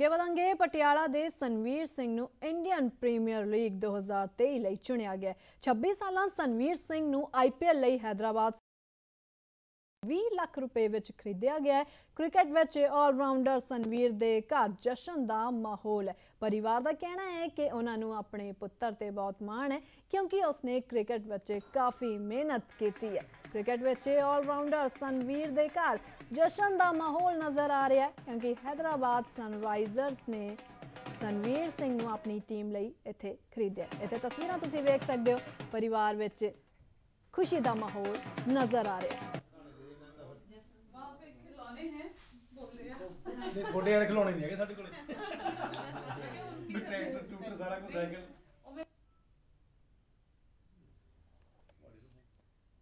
ਅੱਗੇ ਵਧਾਂਗੇ ਪਟਿਆਲਾ ਦੇ ਸੰਵੀਰ ਸਿੰਘ ਨੂੰ ਇੰਡੀਅਨ ਪ੍ਰੀਮੀਅਰ ਲੀਗ 2023 ਲਈ ਚੁਣਿਆ ਗਿਆ 26 ਸਾਲਾਂ ਸੰਵੀਰ ਸਿੰਘ ਨੂੰ ਆਈਪੀਐਲ ਲਈ ਹైదరాబాద్ 20 ਲੱਖ ਰੁਪਏ ਵਿੱਚ ਖਰੀਦਿਆ ਗਿਆ ਹੈ ਕ੍ਰਿਕਟ ਵਿੱਚ 올ਰਾਊਂਡਰ ਸੰਵੀਰ ਦੇ ਘਰ ਜਸ਼ਨ ਦਾ ਮਾਹੌਲ ਹੈ ਪਰਿਵਾਰ ਦਾ ਕਹਿਣਾ ਹੈ ਕਿ ਉਹਨਾਂ ਨੂੰ ਆਪਣੇ ਪੁੱਤਰ ਤੇ ਬਹੁਤ ਮਾਣ ਹੈ ਕਿਉਂਕਿ ਉਸਨੇ ਕ੍ਰਿਕਟ ਵਿੱਚ ਕਾਫੀ ਮਿਹਨਤ ਕੀਤੀ ਹੈ ਕ੍ਰਿਕਟ ਵਿੱਚ 올ਰਾਊਂਡਰ ਸੰਵੀਰ ਦੇ ਘਰ ਜਸ਼ਨ ਦਾ ਮਾਹੌਲ ਨਜ਼ਰ ਆ ਰਿਹਾ ਹੈ ਕਿਉਂਕਿ ਹైదరాబాద్ ਸਨਰਾਈਜ਼ਰਸ ਨੇ ਸੰਵੀਰ ਸਿੰਘ ਨੂੰ ਆਪਣੀ ਟੀਮ ਲਈ ਇੱਥੇ ਖਰੀਦਿਆ ਇੱਥੇ ਤਸਵੀਰਾਂ ਤੁਸੀਂ ਵੇਖ ਸਕਦੇ ਹੋ ਪਰਿਵਾਰ ਵਿੱਚ ਖੁਸ਼ੀ ਦਾ ਮਾਹੌਲ ਨਜ਼ਰ ਆ ਰਿਹਾ ਹੈ ਨਹੀਂ ਥੋੜੇ ਵਾਲੇ ਖਲੋਣੇ ਨਹੀਂ ਹੈਗੇ ਸਾਡੇ ਕੋਲੇ ਵੀ ਟਰੈਕਟਰ ਟੂਟਰ ਸਾਰਾ ਕੁਝ ਸਾਈਕਲ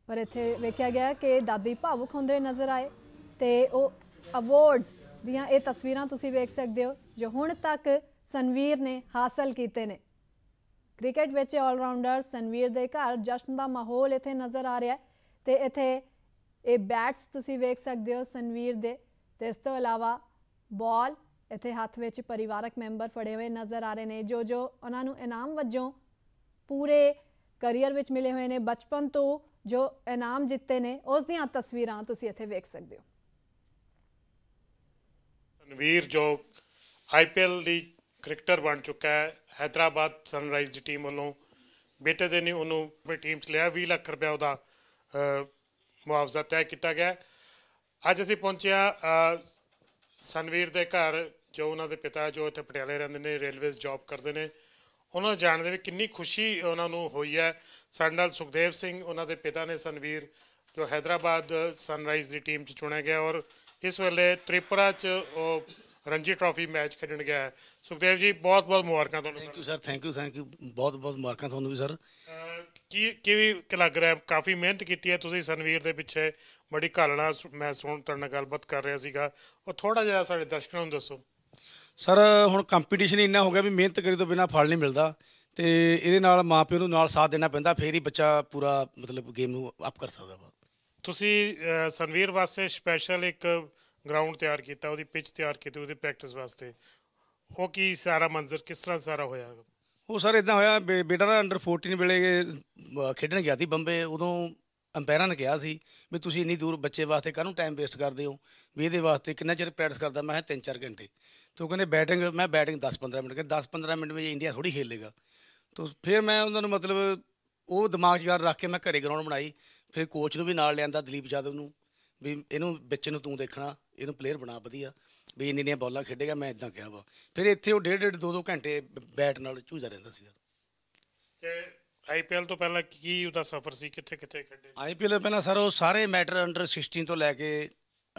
ਪਰ ਇੱਥੇ ਵੇਖਿਆ ਗਿਆ ਕਿ ਦਾਦੀ ਭਾਵੁਕ ਹੁੰਦੇ ਨਜ਼ਰ ਆਏ ਤੇ ਉਹ ਅਵਾਰਡਸ ਦੀਆਂ ਇਹ ਤਸਵੀਰਾਂ ਤੁਸੀਂ ਵੇਖ ਸਕਦੇ ਹੋ ਜੋ ਹੁਣ ਤੱਕ ਸੰਵੀਰ ਨੇ ਹਾਸਲ ਕੀਤੇ ਨੇ ਕ੍ਰਿਕਟ ਵਿੱਚ 올ਰਾਊਂਡਰ ਸੰਵੀਰ ਦੇ ਘਰ ਜਸ਼ਨ ਦਾ ਮਾਹੌਲ ਇੱਥੇ ਨਜ਼ਰ ਆ ਰਿਹਾ ਤੇ ਇੱਥੇ ਇਹ ਬੈਟਸ ਤੁਸੀਂ ਵੇਖ ਸਕਦੇ ਹੋ ਸੰਵੀਰ ਦੇ ਤੇ ਇਸ ਤੋਂ ਇਲਾਵਾ ਬਾਲ ਇੱਥੇ ਹੱਥ ਵਿੱਚ ਪਰਿਵਾਰਕ ਮੈਂਬਰ ਫੜੇ ਹੋਏ ਨਜ਼ਰ ਆ ਰਹੇ ਨੇ ਜੋ ਜੋ ਉਹਨਾਂ ਨੂੰ ਇਨਾਮ ਵਜੋਂ ਪੂਰੇ ਕੈਰੀਅਰ ਵਿੱਚ ਮਿਲੇ ਹੋਏ ਨੇ ਬਚਪਨ ਤੋਂ ਜੋ ਇਨਾਮ ਜਿੱਤੇ ਨੇ ਉਸ ਦੀਆਂ ਤਸਵੀਰਾਂ ਤੁਸੀਂ ਇੱਥੇ ਵੇਖ ਸਕਦੇ ਹੋ ਤਨਵੀਰ ਜੋ ਆਈਪੀਐਲ ਦੀ ਕ੍ਰਿਕਟਰ ਬਣ ਚੁੱਕਾ ਹੈ ਹైదరాబాద్ ਸਨਰਾਈਜ਼ ਦੀ ਟੀਮ ਵੱਲੋਂ ਬੇਟੇ ਦੇ ਨੇ ਉਹਨੂੰ ਆਪਣੀ ਟੀਮ 'ਚ ਲਿਆ 20 ਲੱਖ ਰੁਪਏ ਉਹਦਾ ਮੁਆਵਜ਼ਾ ਤੈਅ ਕੀਤਾ ਗਿਆ ਅੱਜ ਅਸੀਂ ਪਹੁੰਚਿਆ ਸੰਵੀਰ ਦੇ ਘਰ ਜੋ ਉਹਨਾਂ ਦੇ ਪਿਤਾ ਜੋ ਇੱਥੇ ਪਟਿਆਲੇ ਰਹਿੰਦੇ ਨੇ ਰੇਲਵੇਜ਼ ਜੌਬ ਕਰਦੇ ਨੇ ਉਹਨਾਂ ਨੂੰ ਜਾਣਦੇ ਵੀ ਕਿੰਨੀ ਖੁਸ਼ੀ ਉਹਨਾਂ ਨੂੰ ਹੋਈ ਹੈ ਸਾਡੇ ਨਾਲ ਸੁਖਦੇਵ ਸਿੰਘ ਉਹਨਾਂ ਦੇ ਪਿਤਾ ਨੇ ਸੰਵੀਰ ਜੋ ਹైదరాబాద్ ਸਨਰਾਈਜ਼ ਦੀ ਟੀਮ 'ਚ ਚੁਣਿਆ ਗਿਆ ਔਰ ਇਸ ਵੇਲੇ ਤ੍ਰਿਪੁਰਾ 'ਚ ਰਣਜੀ ਟਰਾਫੀ ਮੈਚ ਖੇਡਣ ਗਿਆ ਸੁਖਦੇਵ ਜੀ ਬਹੁਤ ਬਹੁਤ ਮੁਬਾਰਕਾਂ ਤੁਹਾਨੂੰ thank you sir thank you thank you ਬਹੁਤ ਬਹੁਤ ਮੁਬਾਰਕਾਂ ਤੁਹਾਨੂੰ ਵੀ ਸਰ ਕੀ ਕੀ ਵੀ ਕਿ ਲੱਗ ਰਿਹਾ ਕਾਫੀ ਮਿਹਨਤ ਕੀਤੀ ਹੈ ਤੁਸੀਂ ਸਨਵੀਰ ਦੇ ਪਿੱਛੇ ਬੜੀ ਘਾਲਣਾ ਮੈਂ ਸੁਣ ਤਰਨ ਗੱਲਬਾਤ ਕਰ ਰਿਹਾ ਸੀਗਾ ਉਹ ਥੋੜਾ ਜਿਹਾ ਸਾਡੇ ਦਰਸ਼ਕਾਂ ਨੂੰ ਦੱਸੋ ਸਰ ਹੁਣ ਕੰਪੀਟੀਸ਼ਨ ਇੰਨਾ ਹੋ ਗਿਆ ਵੀ ਮਿਹਨਤ ਕਰੀ ਤੋਂ ਬਿਨਾ ਫਲ ਨਹੀਂ ਮਿਲਦਾ ਤੇ ਇਹਦੇ ਨਾਲ ਮਾਪਿਆਂ ਨੂੰ ਨਾਲ ਸਾਥ ਦੇਣਾ ਪੈਂਦਾ ਫੇਰ ਹੀ ਬੱਚਾ ਪੂਰਾ ਮਤਲਬ ਗੇਮ ਨੂੰ ਅਪ ਕਰ ਸਕਦਾ ਵਾ ਤੁਸੀਂ ਸਨਵੀਰ ਵਾਸਤੇ ਸਪੈਸ਼ਲ ਇੱਕ ਗਰਾਊਂਡ ਤਿਆਰ ਕੀਤਾ ਉਹਦੀ ਪਿਚ ਤਿਆਰ ਕੀਤੀ ਉਹਦੀ ਪ੍ਰੈਕਟਿਸ ਵਾਸਤੇ ਉਹ ਕੀ ਸਾਰਾ ਮੰਜ਼ਰ ਕਿਸ ਤਰ੍ਹਾਂ ਸਾਰਾ ਹੋਇਆ ਉਹ ਸਰ ਇਦਾਂ ਹੋਇਆ ਬੇਟਾ ਦਾ ਅੰਡਰ 14 ਵੇਲੇ ਖੇਡਣ ਗਿਆ ਸੀ ਬੰਬੇ ਉਦੋਂ ਅੰਪਾਇਰਾਂ ਨੇ ਕਿਹਾ ਸੀ ਵੀ ਤੁਸੀਂ ਇੰਨੀ ਦੂਰ ਬੱਚੇ ਵਾਸਤੇ ਕਾਹਨੂੰ ਟਾਈਮ ਵੇਸਟ ਕਰਦੇ ਹੋ ਵੀ ਇਹਦੇ ਵਾਸਤੇ ਕਿੰਨਾ ਚਿਰ ਪ੍ਰੈਕਟਿਸ ਕਰਦਾ ਮੈਂ ਕਿਹਾ 3-4 ਘੰਟੇ ਤੋ ਕਹਿੰਦੇ ਬੈਟਿੰਗ ਮੈਂ ਬੈਟਿੰਗ 10-15 ਮਿੰਟ ਕਰ 10-15 ਮਿੰਟ ਵਿੱਚ ਇੰਡੀਆ ਥੋੜੀ ਖੇਲੇਗਾ ਤੋ ਫਿਰ ਮੈਂ ਉਹਨਾਂ ਨੂੰ ਮਤਲਬ ਉਹ ਦਿਮਾਗ 'ਚ ਗੱਲ ਰੱਖ ਕੇ ਮੈਂ ਘਰੇ ਗਰਾਊਂਡ ਬਣਾਈ ਫਿਰ ਕੋਚ ਨੂੰ ਵੀ ਨਾਲ ਲਿਆਂਦਾ ਦਲੀਪ ਜਾਦਵ ਨੂੰ ਵੀ ਇਹਨੂੰ ਵਿੱਚ ਨੂੰ ਤੂੰ ਦੇਖਣਾ ਇਹਨੂੰ ਪਲੇਅਰ ਬਣਾ ਵਧੀਆ ਵੀ ਨੀਆਂ ਬੋਲਾਂ ਖੇਡੇਗਾ ਮੈਂ ਇਦਾਂ ਕਿਹਾ ਵਾ ਫਿਰ ਇੱਥੇ ਉਹ ਡੇਢ ਡੇਢ ਦੋ ਦੋ ਘੰਟੇ ਬੈਟ ਨਾਲ ਝੂਜਾ ਰਹਿੰਦਾ ਸੀਗਾ ਤੇ ਆਈਪੀਐਲ ਤੋਂ ਪਹਿਲਾਂ ਕੀ ਉਹਦਾ ਸਫ਼ਰ ਸੀ ਕਿੱਥੇ ਕਿੱਥੇ ਖੇਡੇ ਆਈਪੀਐਲ ਤੋਂ ਪਹਿਲਾਂ ਸਰ ਉਹ ਸਾਰੇ ਮੈਟਰ ਅੰਡਰ 16 ਤੋਂ ਲੈ ਕੇ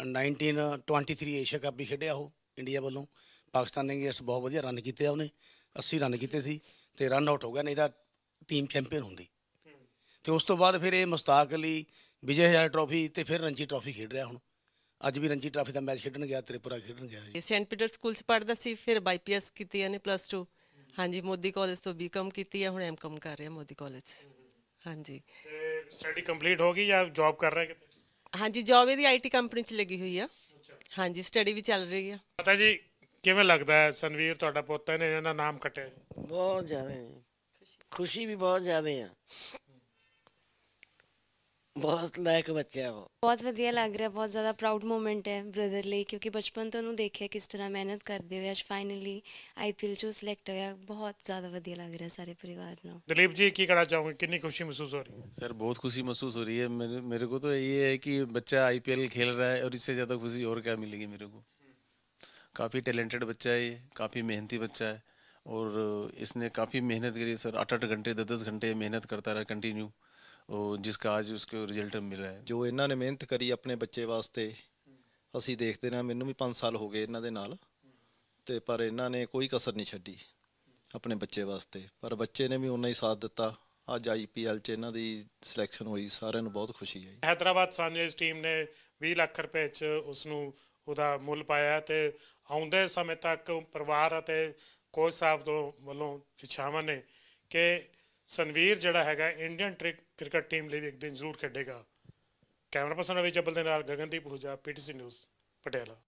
19 23 ਏਸ਼ੀਆ ਕੱਪ ਵੀ ਖੇਡਿਆ ਉਹ ਇੰਡੀਆ ਵੱਲੋਂ ਪਾਕਿਸਤਾਨ ਨੇ ਇਸ ਬਹੁਤ ਵਧੀਆ ਰਨ ਕੀਤੇ ਆ ਉਹਨੇ 80 ਰਨ ਕੀਤੇ ਸੀ ਤੇ ਰਨ ਆਊਟ ਹੋ ਗਿਆ ਨਹੀਂ ਤਾਂ ਟੀਮ ਚੈਂਪੀਅਨ ਹੁੰਦੀ ਤੇ ਉਸ ਤੋਂ ਬਾਅਦ ਫਿਰ ਇਹ ਮੁਸਤਾਕ ਅਲੀ ਵਿਜੇ ਹਜ਼ਾਰ ਟਰੋਫੀ ਤੇ ਫਿਰ ਰਣਜੀ ਟਰੋਫੀ ਖੇਡ ਰਿਹਾ ਹੁਣ ਅੱਜ ਵੀ ਰਣਜੀ ਟਰਾਫੀ ਦਾ ਮੈਚ ਖੇਡਣ ਗਿਆ ਤ੍ਰਿਪੁਰਾ ਖੇਡਣ ਗਿਆ ਜੀ ਸੈਂਟ ਪੀਟਰ ਸਕੂਲ ਚ ਪੜਦਾ ਸੀ ਫਿਰ ਬਾਈਪੀਐਸ ਕੀਤੀ ਨੇ ਪਲੱਸ 2 ਹਾਂਜੀ ਮੋਦੀ ਕਾਲਜ ਤੋਂ ਬੀਕਮ ਕੀਤੀ ਹੈ ਹੁਣ ਐਮਕਮ ਕਰ ਰਿਹਾ ਮੋਦੀ ਕਾਲਜ ਹਾਂਜੀ ਤੇ ਸਟੱਡੀ ਕੰਪਲੀਟ ਹੋ ਗਈ ਜਾਂ ਜੌਬ ਕਰ ਰਹੇ ਕਿਤੇ ਹਾਂਜੀ ਜੌਬ ਇਹਦੀ ਆਈਟੀ ਕੰਪਨੀ ਚ ਲੱਗੀ ਹੋਈ ਆ ਹਾਂਜੀ ਸਟੱਡੀ ਵੀ ਚੱਲ ਰਹੀ ਆ ਪਤਾ ਜੀ ਕਿਵੇਂ ਲੱਗਦਾ ਹੈ ਸੰਵੀਰ ਤੁਹਾਡਾ ਪੁੱਤ ਹੈ ਨੇ ਇਹਨਾਂ ਦਾ ਨਾਮ ਕੱਟਿਆ ਬਹੁਤ ਜ਼ਿਆਦਾ ਖੁਸ਼ੀ ਵੀ ਬਹੁਤ ਜ਼ਿਆਦਾ ਆ ਬਹੁਤ ਲਾਇਕ ਬੱਚਾ ਉਹ ਬਹੁਤ ਵਧੀਆ ਲੱਗ ਰਿਹਾ ਬਹੁਤ ਜ਼ਿਆਦਾ ਪ੍ਰਾਊਡ ਮੂਮੈਂਟ ਹੈ ਬ੍ਰਦਰ ਲਈ ਕਿਉਂਕਿ ਬਚਪਨ ਤੋਂ ਉਹਨੂੰ ਦੇਖਿਆ ਕਿਸ ਤਰ੍ਹਾਂ ਮਿਹਨਤ ਕਰਦੇ ਹੋਏ ਅੱਜ ਫਾਈਨਲੀ ਆਈਪੀਐਲ ਚੋਂ ਸਿਲੈਕਟ ਹੋਇਆ ਬਹੁਤ ਜ਼ਿਆਦਾ ਵਧੀਆ ਲੱਗ ਰਿਹਾ ਸਾਰੇ ਪਰਿਵਾਰ ਨੂੰ दिलीप जी की कहना चाहोगे कितनी खुशी महसूस हो रही है सर बहुत खुशी महसूस हो रही है मेरे मेरे को तो ये है कि बच्चा आईपीएल खेल रहा है और इससे ज़्यादा खुशी और क्या मिलेगी मेरे को काफ़ी टैलेंटेड बच्चा है ये काफ़ी मेहनती बच्चा है और इसने काफ़ी मेहनत करी है, सर आठ आठ घंटे दस दस घंटे मेहनत करता रहा कंटिन्यू ਉਹ ਜਿਸ ਕਾਜ ਉਸ ਕੋ ਰਿਜ਼ਲਟ ਮਿਲਿਆ ਜੋ ਇਹਨਾਂ ਨੇ ਮਿਹਨਤ ਕਰੀ ਆਪਣੇ ਬੱਚੇ ਵਾਸਤੇ ਅਸੀਂ ਦੇਖਦੇ ਨਾ ਮੈਨੂੰ ਵੀ 5 ਸਾਲ ਹੋ ਗਏ ਇਹਨਾਂ ਦੇ ਨਾਲ ਤੇ ਪਰ ਇਹਨਾਂ ਨੇ ਕੋਈ ਕਸਰ ਨਹੀਂ ਛੱਡੀ ਆਪਣੇ ਬੱਚੇ ਵਾਸਤੇ ਪਰ ਬੱਚੇ ਨੇ ਵੀ ਉਨਾ ਹੀ ਸਾਥ ਦਿੱਤਾ ਅੱਜ ਆਈਪੀਐਲ 'ਚ ਇਹਨਾਂ ਦੀ ਸਿਲੈਕਸ਼ਨ ਹੋਈ ਸਾਰਿਆਂ ਨੂੰ ਬਹੁਤ ਖੁਸ਼ੀ ਹੈ ਹైదరాబాద్ ਸਾਂਜੇਸ ਟੀਮ ਨੇ 20 ਲੱਖ ਰੁਪਏ ਚ ਉਸ ਨੂੰ ਉਹਦਾ ਮੁੱਲ ਪਾਇਆ ਤੇ ਆਉਂਦੇ ਸਮੇਂ ਤੱਕ ਪਰਿਵਾਰ ਅਤੇ ਕੋਚ ਸਾਹਿਬ ਤੋਂ ਵੱਲੋਂ ਇਛਾਵਾਂ ਨੇ ਕਿ ਸੰਵੀਰ ਜਿਹੜਾ ਹੈਗਾ ਇੰਡੀਅਨ ਟ੍ਰਿਕ ਕ੍ਰਿਕਟ ਟੀਮ ਲਈ ਇੱਕ ਦਿਨ ਜ਼ਰੂਰ ਖੇਡੇਗਾ ਕੈਮਰਾ ਪਰਸਨ ਰਵੀ ਚੱਬਲ ਦੇ ਨਾਲ ਗਗਨਦੀਪ ਹੋਜਾ ਪੀਟੀਸੀ ਨਿਊਜ਼ ਪਟਿਆਲਾ